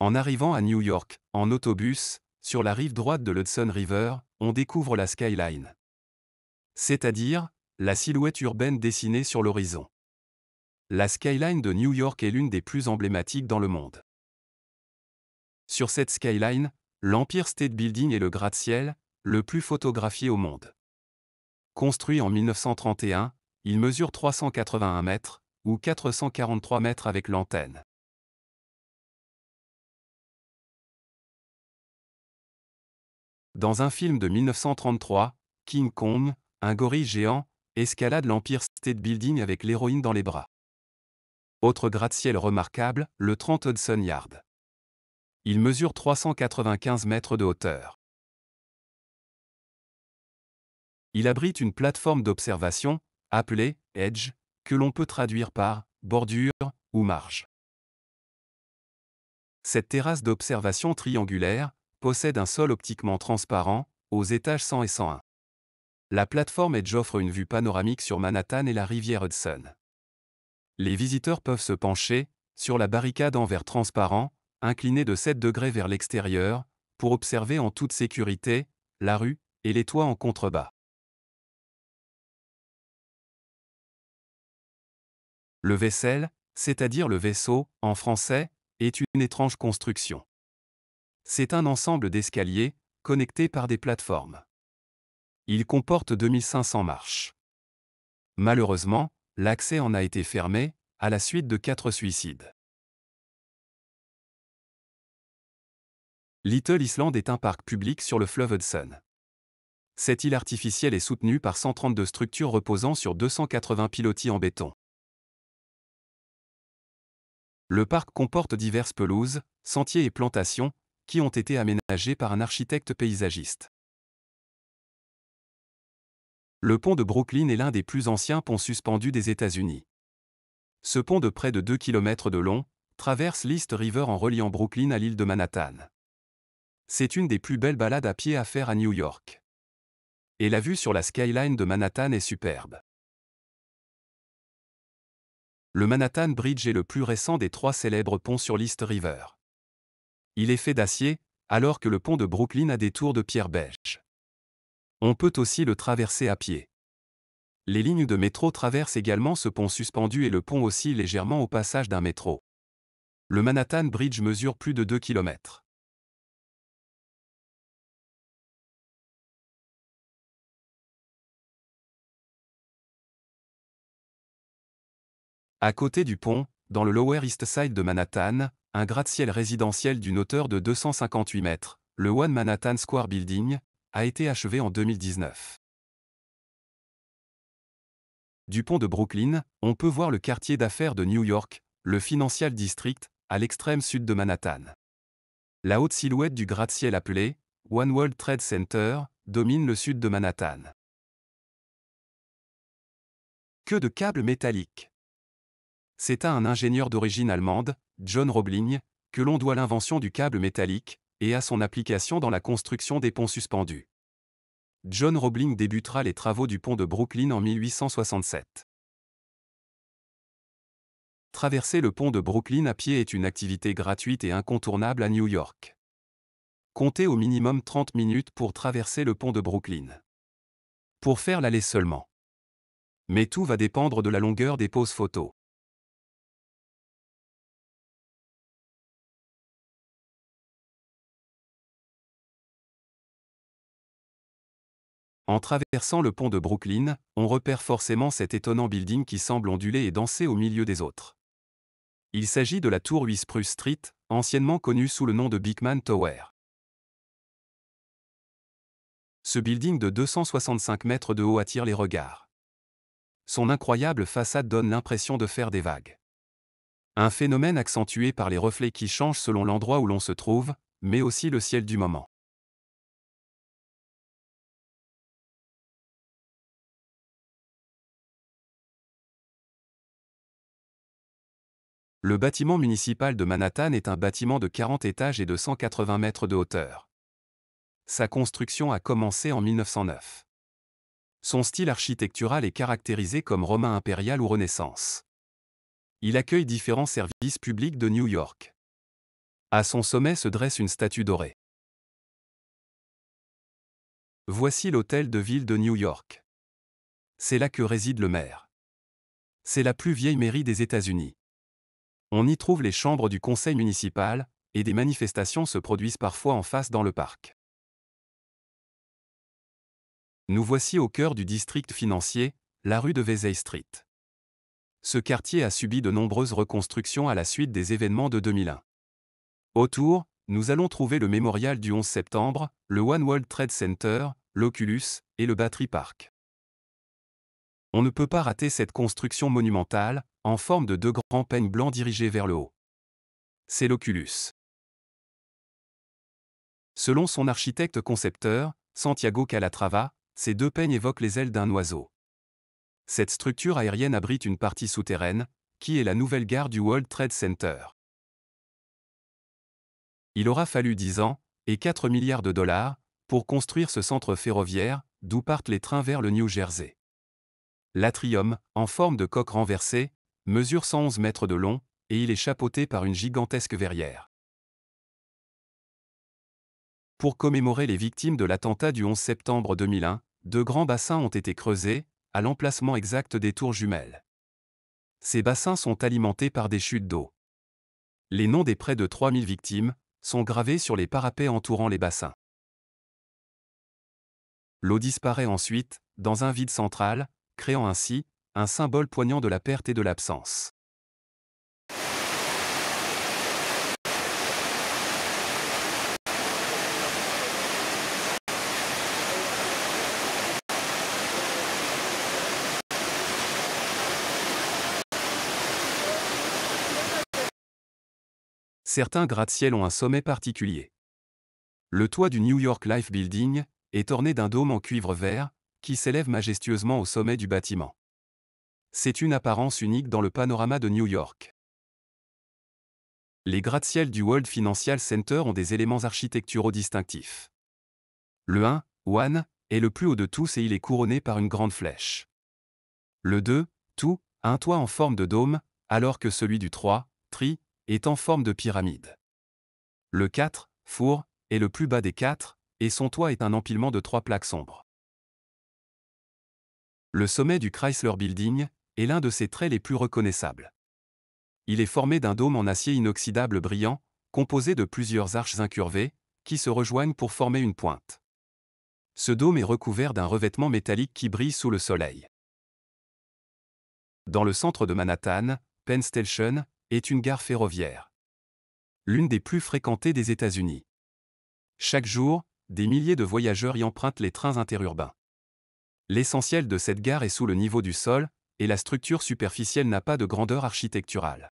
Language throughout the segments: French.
En arrivant à New York, en autobus, sur la rive droite de l'Hudson River, on découvre la skyline. C'est-à-dire, la silhouette urbaine dessinée sur l'horizon. La skyline de New York est l'une des plus emblématiques dans le monde. Sur cette skyline, l'Empire State Building est le gratte-ciel, le plus photographié au monde. Construit en 1931, il mesure 381 mètres, ou 443 mètres avec l'antenne. Dans un film de 1933, King Kong, un gorille géant, escalade l'Empire State Building avec l'héroïne dans les bras. Autre gratte-ciel remarquable, le 30 Hudson Yard. Il mesure 395 mètres de hauteur. Il abrite une plateforme d'observation, appelée Edge, que l'on peut traduire par bordure ou marge. Cette terrasse d'observation triangulaire, possède un sol optiquement transparent, aux étages 100 et 101. La plateforme Edge offre une vue panoramique sur Manhattan et la rivière Hudson. Les visiteurs peuvent se pencher, sur la barricade en verre transparent, inclinée de 7 degrés vers l'extérieur, pour observer en toute sécurité, la rue, et les toits en contrebas. Le vaisselle, c'est-à-dire le vaisseau, en français, est une étrange construction. C'est un ensemble d'escaliers, connectés par des plateformes. Il comporte 2500 marches. Malheureusement, l'accès en a été fermé, à la suite de quatre suicides. Little Island est un parc public sur le fleuve Hudson. Cette île artificielle est soutenue par 132 structures reposant sur 280 pilotis en béton. Le parc comporte diverses pelouses, sentiers et plantations, qui ont été aménagés par un architecte paysagiste. Le pont de Brooklyn est l'un des plus anciens ponts suspendus des États-Unis. Ce pont de près de 2 km de long traverse l'East River en reliant Brooklyn à l'île de Manhattan. C'est une des plus belles balades à pied à faire à New York. Et la vue sur la skyline de Manhattan est superbe. Le Manhattan Bridge est le plus récent des trois célèbres ponts sur l'East River. Il est fait d'acier, alors que le pont de Brooklyn a des tours de pierre beige. On peut aussi le traverser à pied. Les lignes de métro traversent également ce pont suspendu et le pont aussi légèrement au passage d'un métro. Le Manhattan Bridge mesure plus de 2 km. À côté du pont, dans le Lower East Side de Manhattan, un gratte-ciel résidentiel d'une hauteur de 258 mètres, le One Manhattan Square Building, a été achevé en 2019. Du pont de Brooklyn, on peut voir le quartier d'affaires de New York, le Financial District, à l'extrême sud de Manhattan. La haute silhouette du gratte-ciel appelé One World Trade Center domine le sud de Manhattan. Que de câbles métalliques c'est à un ingénieur d'origine allemande, John Roebling, que l'on doit l'invention du câble métallique, et à son application dans la construction des ponts suspendus. John Roebling débutera les travaux du pont de Brooklyn en 1867. Traverser le pont de Brooklyn à pied est une activité gratuite et incontournable à New York. Comptez au minimum 30 minutes pour traverser le pont de Brooklyn. Pour faire l'aller seulement. Mais tout va dépendre de la longueur des pauses photos. En traversant le pont de Brooklyn, on repère forcément cet étonnant building qui semble onduler et danser au milieu des autres. Il s'agit de la tour 8 Spruce Street, anciennement connue sous le nom de Bigman Tower. Ce building de 265 mètres de haut attire les regards. Son incroyable façade donne l'impression de faire des vagues. Un phénomène accentué par les reflets qui changent selon l'endroit où l'on se trouve, mais aussi le ciel du moment. Le bâtiment municipal de Manhattan est un bâtiment de 40 étages et de 180 mètres de hauteur. Sa construction a commencé en 1909. Son style architectural est caractérisé comme romain impérial ou renaissance. Il accueille différents services publics de New York. À son sommet se dresse une statue dorée. Voici l'hôtel de ville de New York. C'est là que réside le maire. C'est la plus vieille mairie des États-Unis. On y trouve les chambres du conseil municipal, et des manifestations se produisent parfois en face dans le parc. Nous voici au cœur du district financier, la rue de Vesey Street. Ce quartier a subi de nombreuses reconstructions à la suite des événements de 2001. Autour, nous allons trouver le mémorial du 11 septembre, le One World Trade Center, l'Oculus et le Battery Park. On ne peut pas rater cette construction monumentale, en forme de deux grands peignes blancs dirigés vers le haut. C'est l'oculus. Selon son architecte concepteur, Santiago Calatrava, ces deux peignes évoquent les ailes d'un oiseau. Cette structure aérienne abrite une partie souterraine, qui est la nouvelle gare du World Trade Center. Il aura fallu 10 ans, et 4 milliards de dollars, pour construire ce centre ferroviaire, d'où partent les trains vers le New Jersey. L'atrium, en forme de coque renversée, mesure 111 mètres de long, et il est chapeauté par une gigantesque verrière. Pour commémorer les victimes de l'attentat du 11 septembre 2001, deux grands bassins ont été creusés, à l'emplacement exact des tours jumelles. Ces bassins sont alimentés par des chutes d'eau. Les noms des près de 3000 victimes sont gravés sur les parapets entourant les bassins. L'eau disparaît ensuite, dans un vide central, créant ainsi un symbole poignant de la perte et de l'absence. Certains gratte-ciel ont un sommet particulier. Le toit du New York Life Building est orné d'un dôme en cuivre vert, qui s'élève majestueusement au sommet du bâtiment. C'est une apparence unique dans le panorama de New York. Les gratte-ciels du World Financial Center ont des éléments architecturaux distinctifs. Le 1, One, est le plus haut de tous et il est couronné par une grande flèche. Le 2, Two, a un toit en forme de dôme, alors que celui du 3, Tri, est en forme de pyramide. Le 4, Four, est le plus bas des quatre, et son toit est un empilement de trois plaques sombres. Le sommet du Chrysler Building, est l'un de ses traits les plus reconnaissables. Il est formé d'un dôme en acier inoxydable brillant, composé de plusieurs arches incurvées, qui se rejoignent pour former une pointe. Ce dôme est recouvert d'un revêtement métallique qui brille sous le soleil. Dans le centre de Manhattan, Penn Station est une gare ferroviaire. L'une des plus fréquentées des États-Unis. Chaque jour, des milliers de voyageurs y empruntent les trains interurbains. L'essentiel de cette gare est sous le niveau du sol, et la structure superficielle n'a pas de grandeur architecturale.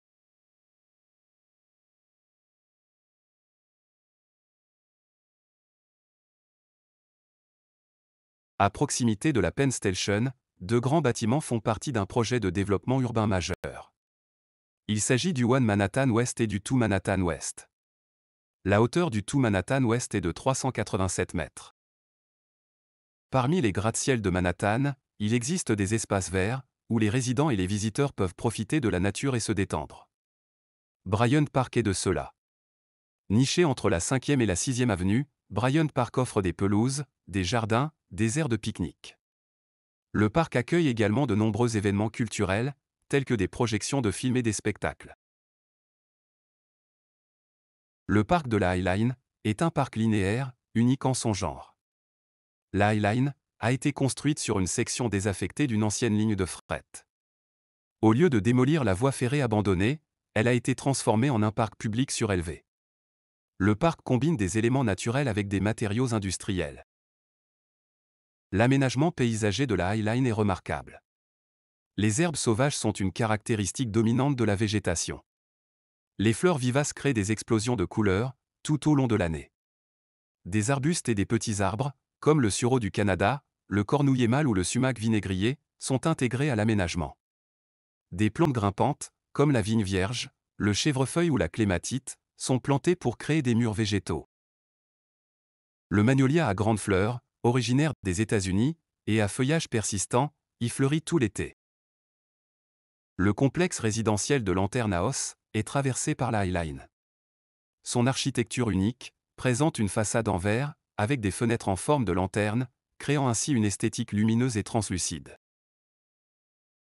À proximité de la Penn Station, deux grands bâtiments font partie d'un projet de développement urbain majeur. Il s'agit du One Manhattan West et du Two Manhattan West. La hauteur du Two Manhattan West est de 387 mètres. Parmi les gratte-ciel de Manhattan, il existe des espaces verts, où les résidents et les visiteurs peuvent profiter de la nature et se détendre. Bryant Park est de cela. Niché entre la 5e et la 6e avenue, Bryant Park offre des pelouses, des jardins, des aires de pique-nique. Le parc accueille également de nombreux événements culturels, tels que des projections de films et des spectacles. Le parc de la Highline est un parc linéaire, unique en son genre. La Highline a été construite sur une section désaffectée d'une ancienne ligne de fret. Au lieu de démolir la voie ferrée abandonnée, elle a été transformée en un parc public surélevé. Le parc combine des éléments naturels avec des matériaux industriels. L'aménagement paysager de la High Line est remarquable. Les herbes sauvages sont une caractéristique dominante de la végétation. Les fleurs vivaces créent des explosions de couleurs tout au long de l'année. Des arbustes et des petits arbres, comme le sureau du Canada, le cornouiller mâle ou le sumac vinaigrier, sont intégrés à l'aménagement. Des plantes grimpantes, comme la vigne vierge, le chèvrefeuille ou la clématite, sont plantées pour créer des murs végétaux. Le magnolia à grandes fleurs, originaire des États-Unis, et à feuillage persistant, y fleurit tout l'été. Le complexe résidentiel de Lanternaos est traversé par la Line. Son architecture unique présente une façade en verre, avec des fenêtres en forme de lanterne, créant ainsi une esthétique lumineuse et translucide.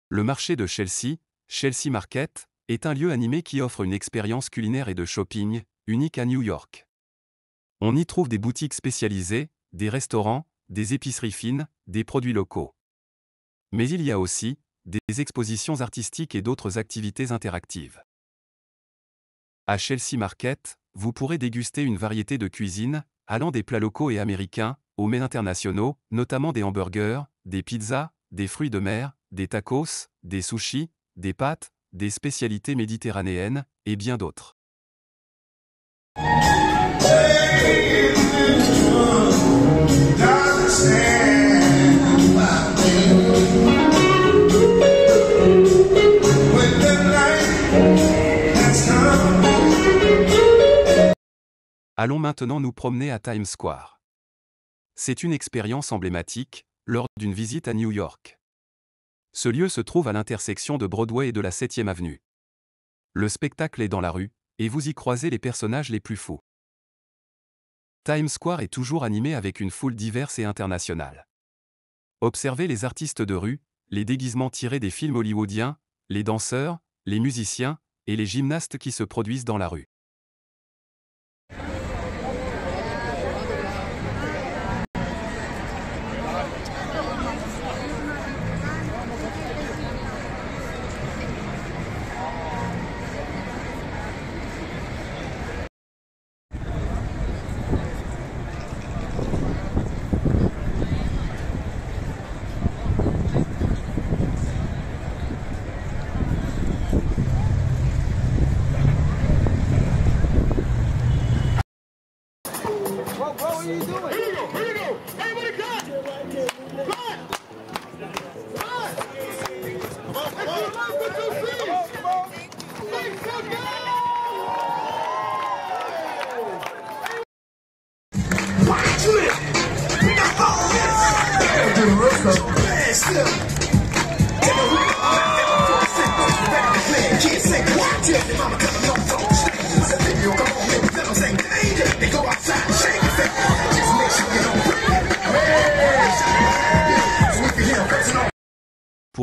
Le marché de Chelsea, Chelsea Market, est un lieu animé qui offre une expérience culinaire et de shopping, unique à New York. On y trouve des boutiques spécialisées, des restaurants, des épiceries fines, des produits locaux. Mais il y a aussi des expositions artistiques et d'autres activités interactives. À Chelsea Market, vous pourrez déguster une variété de cuisines, allant des plats locaux et américains, aux mets internationaux, notamment des hamburgers, des pizzas, des fruits de mer, des tacos, des sushis, des pâtes, des spécialités méditerranéennes, et bien d'autres. Allons maintenant nous promener à Times Square. C'est une expérience emblématique, lors d'une visite à New York. Ce lieu se trouve à l'intersection de Broadway et de la 7e avenue. Le spectacle est dans la rue, et vous y croisez les personnages les plus fous. Times Square est toujours animé avec une foule diverse et internationale. Observez les artistes de rue, les déguisements tirés des films hollywoodiens, les danseurs, les musiciens et les gymnastes qui se produisent dans la rue.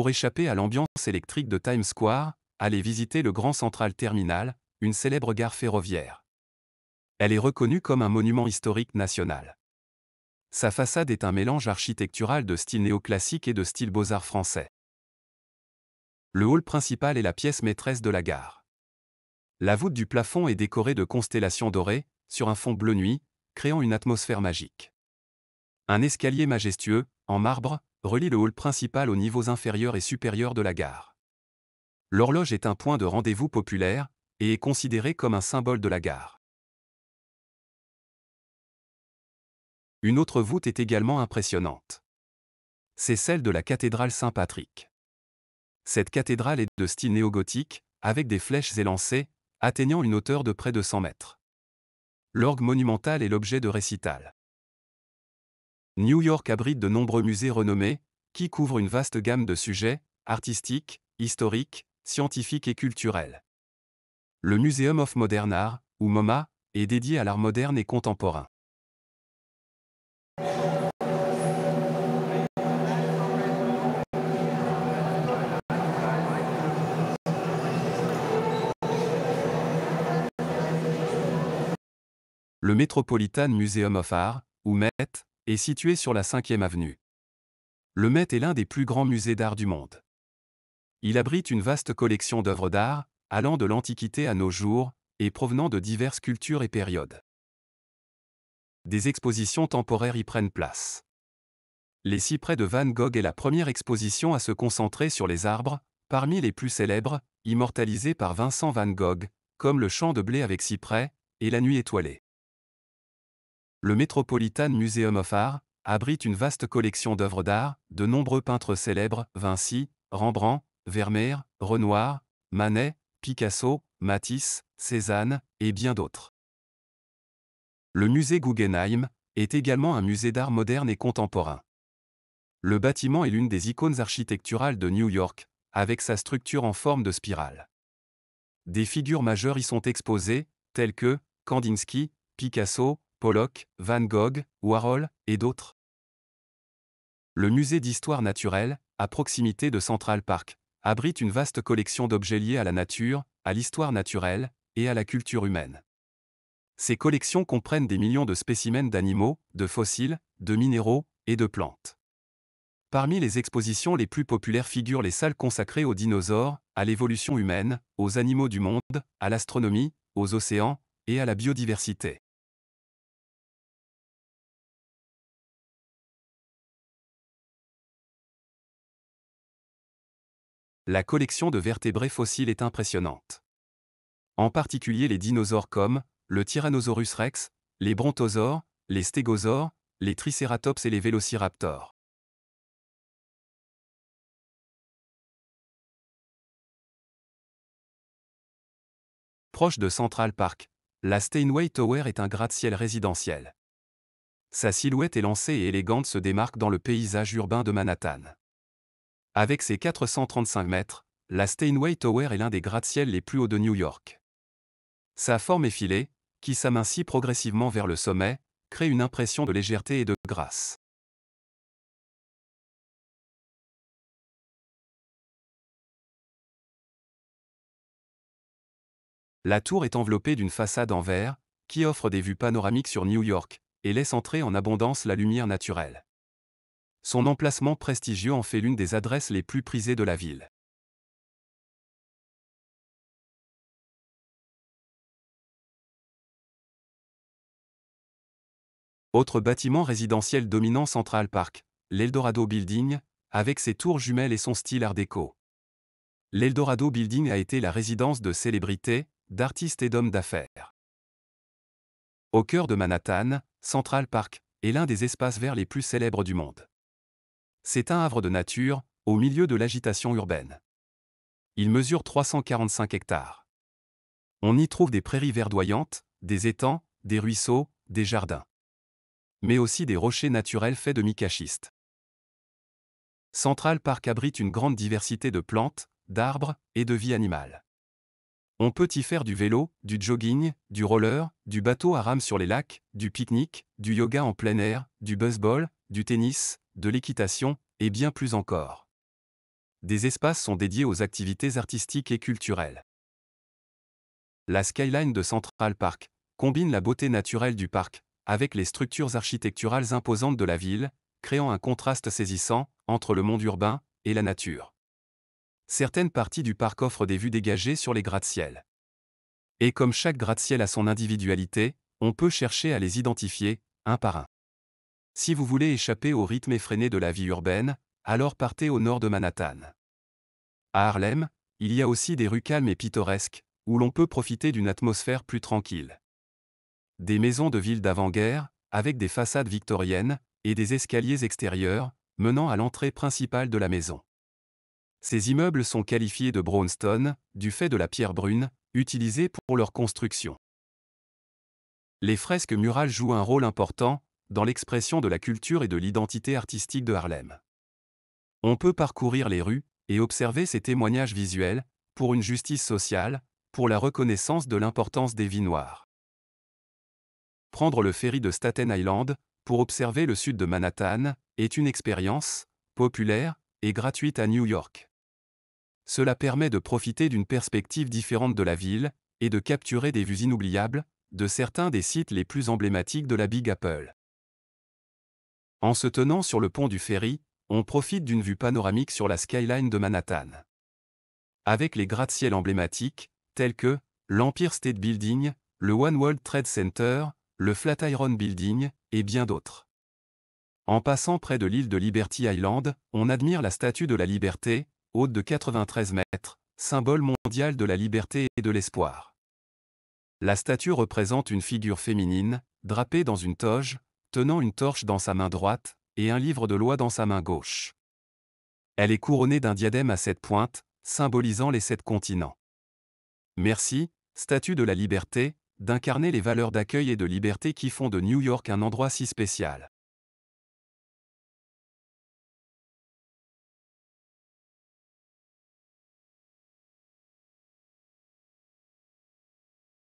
échapper à l'ambiance électrique de Times Square, allez visiter le Grand Central Terminal, une célèbre gare ferroviaire. Elle est reconnue comme un monument historique national. Sa façade est un mélange architectural de style néoclassique et de style beaux-arts français. Le hall principal est la pièce maîtresse de la gare. La voûte du plafond est décorée de constellations dorées, sur un fond bleu nuit, créant une atmosphère magique. Un escalier majestueux, en marbre, relie le hall principal aux niveaux inférieurs et supérieurs de la gare. L'horloge est un point de rendez-vous populaire et est considéré comme un symbole de la gare. Une autre voûte est également impressionnante. C'est celle de la cathédrale Saint-Patrick. Cette cathédrale est de style néogothique, avec des flèches élancées, atteignant une hauteur de près de 100 mètres. L'orgue monumental est l'objet de récitals. New York abrite de nombreux musées renommés, qui couvrent une vaste gamme de sujets, artistiques, historiques, scientifiques et culturels. Le Museum of Modern Art, ou MoMA, est dédié à l'art moderne et contemporain. Le Metropolitan Museum of Art, ou MET, est situé sur la 5e avenue. Le Met est l'un des plus grands musées d'art du monde. Il abrite une vaste collection d'œuvres d'art, allant de l'Antiquité à nos jours, et provenant de diverses cultures et périodes. Des expositions temporaires y prennent place. Les cyprès de Van Gogh est la première exposition à se concentrer sur les arbres, parmi les plus célèbres, immortalisés par Vincent Van Gogh, comme le champ de blé avec cyprès et la nuit étoilée le Metropolitan Museum of Art abrite une vaste collection d'œuvres d'art, de nombreux peintres célèbres, Vinci, Rembrandt, Vermeer, Renoir, Manet, Picasso, Matisse, Cézanne, et bien d'autres. Le musée Guggenheim est également un musée d'art moderne et contemporain. Le bâtiment est l'une des icônes architecturales de New York, avec sa structure en forme de spirale. Des figures majeures y sont exposées, telles que Kandinsky, Picasso, Pollock, Van Gogh, Warhol, et d'autres. Le musée d'histoire naturelle, à proximité de Central Park, abrite une vaste collection d'objets liés à la nature, à l'histoire naturelle et à la culture humaine. Ces collections comprennent des millions de spécimens d'animaux, de fossiles, de minéraux et de plantes. Parmi les expositions les plus populaires figurent les salles consacrées aux dinosaures, à l'évolution humaine, aux animaux du monde, à l'astronomie, aux océans et à la biodiversité. la collection de vertébrés fossiles est impressionnante. En particulier les dinosaures comme le Tyrannosaurus rex, les brontosaures, les stégosaures, les tricératops et les vélociraptors. Proche de Central Park, la Steinway Tower est un gratte-ciel résidentiel. Sa silhouette élancée et élégante se démarque dans le paysage urbain de Manhattan. Avec ses 435 mètres, la Steinway Tower est l'un des gratte-ciels les plus hauts de New York. Sa forme effilée, qui s'amincit progressivement vers le sommet, crée une impression de légèreté et de grâce. La tour est enveloppée d'une façade en verre, qui offre des vues panoramiques sur New York, et laisse entrer en abondance la lumière naturelle. Son emplacement prestigieux en fait l'une des adresses les plus prisées de la ville. Autre bâtiment résidentiel dominant Central Park, l'Eldorado Building, avec ses tours jumelles et son style art déco. L'Eldorado Building a été la résidence de célébrités, d'artistes et d'hommes d'affaires. Au cœur de Manhattan, Central Park est l'un des espaces verts les plus célèbres du monde. C'est un havre de nature, au milieu de l'agitation urbaine. Il mesure 345 hectares. On y trouve des prairies verdoyantes, des étangs, des ruisseaux, des jardins. Mais aussi des rochers naturels faits de micachistes. Central Park abrite une grande diversité de plantes, d'arbres et de vie animale. On peut y faire du vélo, du jogging, du roller, du bateau à rame sur les lacs, du pique-nique, du yoga en plein air, du buzzball, du tennis, de l'équitation, et bien plus encore. Des espaces sont dédiés aux activités artistiques et culturelles. La skyline de Central Park combine la beauté naturelle du parc avec les structures architecturales imposantes de la ville, créant un contraste saisissant entre le monde urbain et la nature certaines parties du parc offrent des vues dégagées sur les gratte-ciel. Et comme chaque gratte-ciel a son individualité, on peut chercher à les identifier, un par un. Si vous voulez échapper au rythme effréné de la vie urbaine, alors partez au nord de Manhattan. À Harlem, il y a aussi des rues calmes et pittoresques, où l'on peut profiter d'une atmosphère plus tranquille. Des maisons de ville d'avant-guerre, avec des façades victoriennes, et des escaliers extérieurs, menant à l'entrée principale de la maison. Ces immeubles sont qualifiés de brownstone, du fait de la pierre brune, utilisée pour leur construction. Les fresques murales jouent un rôle important dans l'expression de la culture et de l'identité artistique de Harlem. On peut parcourir les rues et observer ces témoignages visuels pour une justice sociale, pour la reconnaissance de l'importance des vies noires. Prendre le ferry de Staten Island pour observer le sud de Manhattan est une expérience populaire et gratuite à New York. Cela permet de profiter d'une perspective différente de la ville, et de capturer des vues inoubliables, de certains des sites les plus emblématiques de la Big Apple. En se tenant sur le pont du ferry, on profite d'une vue panoramique sur la skyline de Manhattan. Avec les gratte-ciels emblématiques, tels que l'Empire State Building, le One World Trade Center, le Flatiron Building, et bien d'autres. En passant près de l'île de Liberty Island, on admire la Statue de la Liberté, haute de 93 mètres, symbole mondial de la liberté et de l'espoir. La statue représente une figure féminine, drapée dans une toge, tenant une torche dans sa main droite, et un livre de loi dans sa main gauche. Elle est couronnée d'un diadème à sept pointes, symbolisant les sept continents. Merci, statue de la liberté, d'incarner les valeurs d'accueil et de liberté qui font de New York un endroit si spécial.